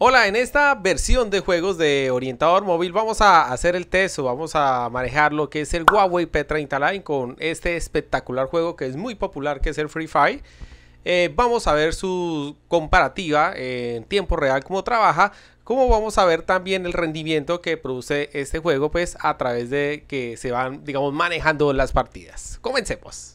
Hola, en esta versión de juegos de orientador móvil vamos a hacer el test o vamos a manejar lo que es el Huawei P30 Line con este espectacular juego que es muy popular que es el Free Fire. Eh, vamos a ver su comparativa en tiempo real, cómo trabaja, cómo vamos a ver también el rendimiento que produce este juego pues a través de que se van digamos manejando las partidas. Comencemos.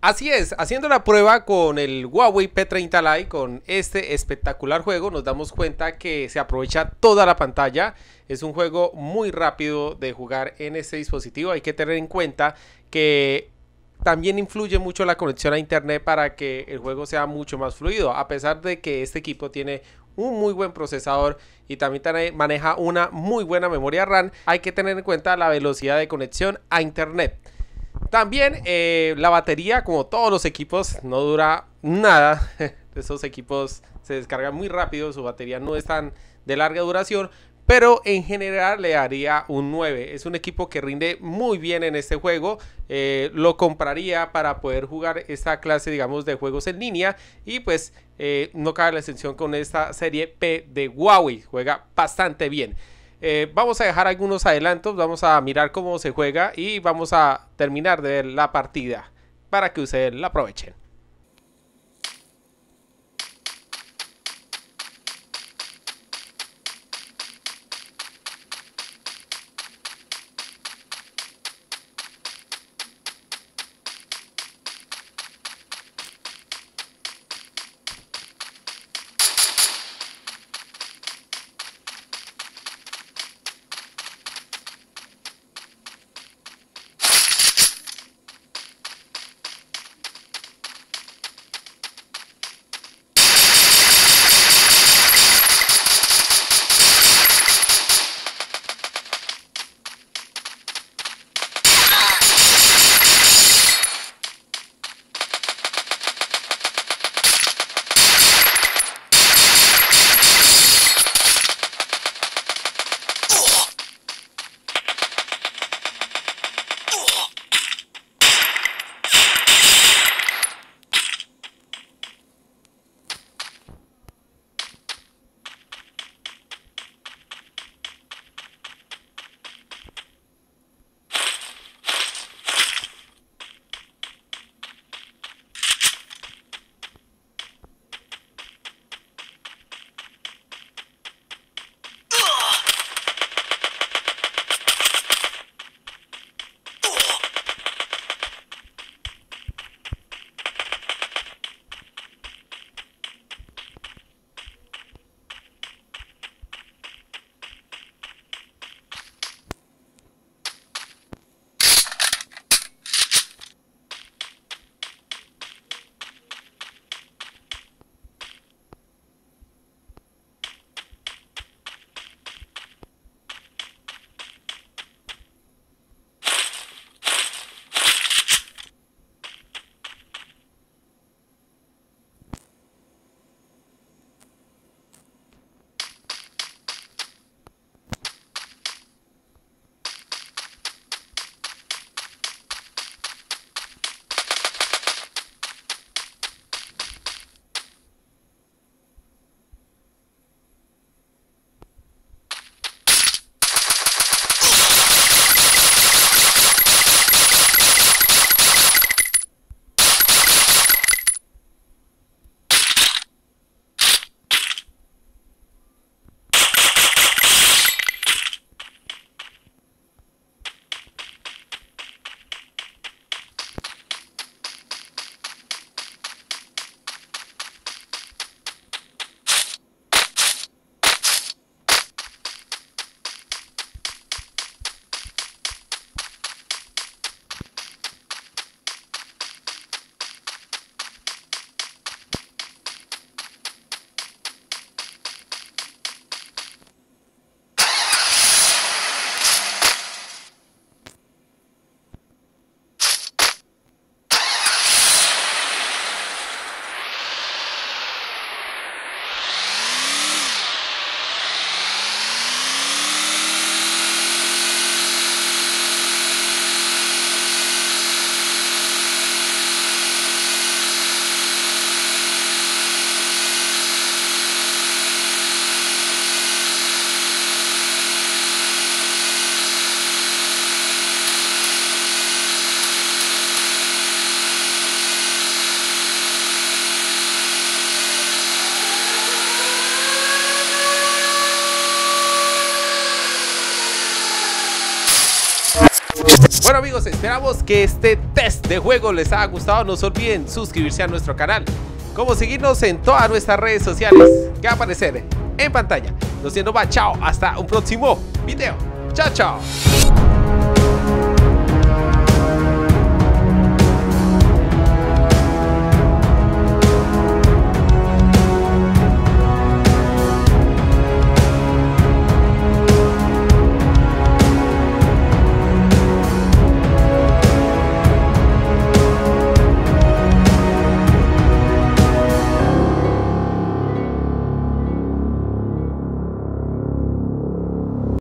Así es, haciendo la prueba con el Huawei P30 Lite, con este espectacular juego, nos damos cuenta que se aprovecha toda la pantalla. Es un juego muy rápido de jugar en este dispositivo. Hay que tener en cuenta que también influye mucho la conexión a internet para que el juego sea mucho más fluido. A pesar de que este equipo tiene un muy buen procesador y también maneja una muy buena memoria RAM, hay que tener en cuenta la velocidad de conexión a internet. También eh, la batería, como todos los equipos, no dura nada. Esos equipos se descargan muy rápido, su batería no es tan de larga duración, pero en general le haría un 9. Es un equipo que rinde muy bien en este juego. Eh, lo compraría para poder jugar esta clase, digamos, de juegos en línea. Y pues eh, no cabe la extensión con esta serie P de Huawei. Juega bastante bien. Eh, vamos a dejar algunos adelantos, vamos a mirar cómo se juega y vamos a terminar de ver la partida para que ustedes la aprovechen. Bueno amigos, esperamos que este test de juego les haya gustado. No se olviden suscribirse a nuestro canal, como seguirnos en todas nuestras redes sociales que va en pantalla. Nos vemos, chao, hasta un próximo video. Chao, chao.